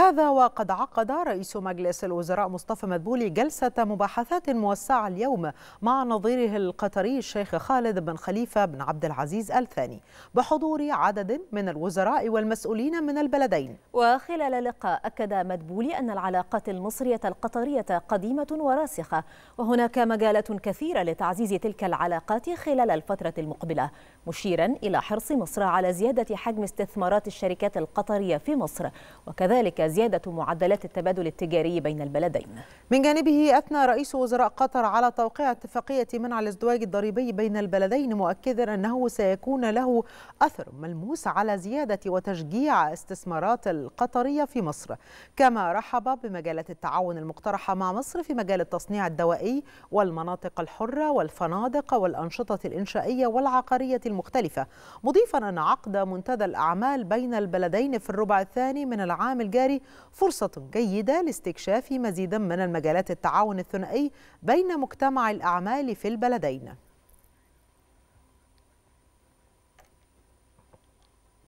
هذا وقد عقد رئيس مجلس الوزراء مصطفى مدبولي جلسة مباحثات موسعة اليوم مع نظيره القطري الشيخ خالد بن خليفة بن عبد العزيز الثاني بحضور عدد من الوزراء والمسؤولين من البلدين وخلال اللقاء أكد مدبولي أن العلاقات المصرية القطرية قديمة وراسخة وهناك مجالات كثيرة لتعزيز تلك العلاقات خلال الفترة المقبلة مشيرا إلى حرص مصر على زيادة حجم استثمارات الشركات القطرية في مصر وكذلك زيادة معدلات التبادل التجاري بين البلدين من جانبه أثنى رئيس وزراء قطر على توقيع اتفاقية منع الازدواج الضريبي بين البلدين مؤكدا أنه سيكون له أثر ملموس على زيادة وتشجيع استثمارات القطرية في مصر كما رحب بمجالات التعاون المقترحة مع مصر في مجال التصنيع الدوائي والمناطق الحرة والفنادق والأنشطة الإنشائية والعقارية المختلفة مضيفا أن عقد منتدى الأعمال بين البلدين في الربع الثاني من العام الجاري فرصة جيدة لاستكشاف مزيدا من المجالات التعاون الثنائي بين مجتمع الأعمال في البلدين